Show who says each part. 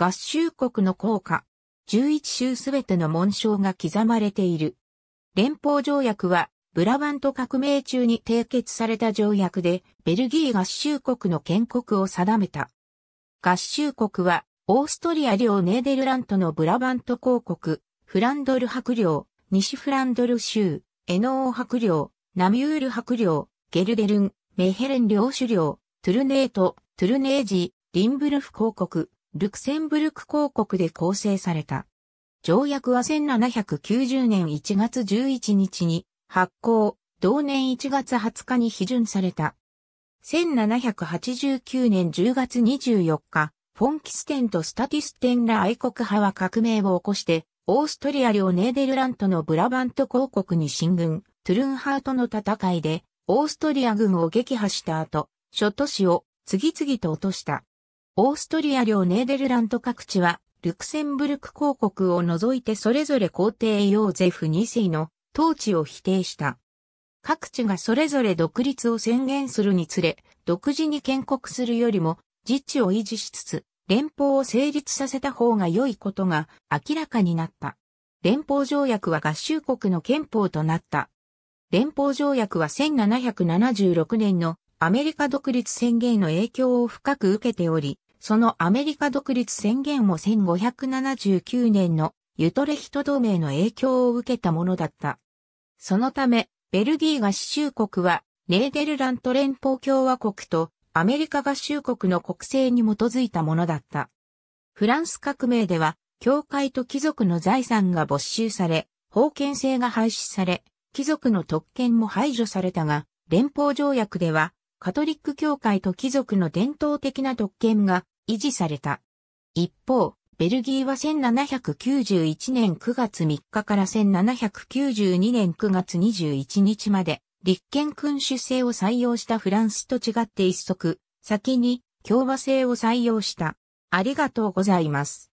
Speaker 1: 合衆国の効果、11州すべての紋章が刻まれている。連邦条約は、ブラバント革命中に締結された条約で、ベルギー合衆国の建国を定めた。合衆国は、オーストリア領ネーデルラントのブラバント公国、フランドル伯領、西フランドル州、エノー伯領、ナミュール伯領、ゲルデルン、メヘレン領主領、トゥルネート、トゥルネージ、リンブルフ公国、ルクセンブルク公国で構成された。条約は1790年1月11日に発行、同年1月20日に批准された。1789年10月24日、フォンキステンとスタティステンら愛国派は革命を起こして、オーストリア領ネーデルラントのブラバント公国に進軍、トゥルンハートの戦いで、オーストリア軍を撃破した後、諸都市を次々と落とした。オーストリア領ネーデルラント各地は、ルクセンブルク公国を除いてそれぞれ皇帝ヨーゼフ2世の統治を否定した。各地がそれぞれ独立を宣言するにつれ、独自に建国するよりも、自治を維持しつつ、連邦を成立させた方が良いことが明らかになった。連邦条約は合衆国の憲法となった。連邦条約は1776年のアメリカ独立宣言の影響を深く受けており、そのアメリカ独立宣言も1579年のユトレヒト同盟の影響を受けたものだった。そのため、ベルギー合衆国は、ネーデルラント連邦共和国とアメリカ合衆国の国政に基づいたものだった。フランス革命では、教会と貴族の財産が没収され、封建制が廃止され、貴族の特権も排除されたが、連邦条約では、カトリック教会と貴族の伝統的な特権が維持された。一方、ベルギーは1791年9月3日から1792年9月21日まで立憲君主制を採用したフランスと違って一足先に共和制を採用した。ありがとうございます。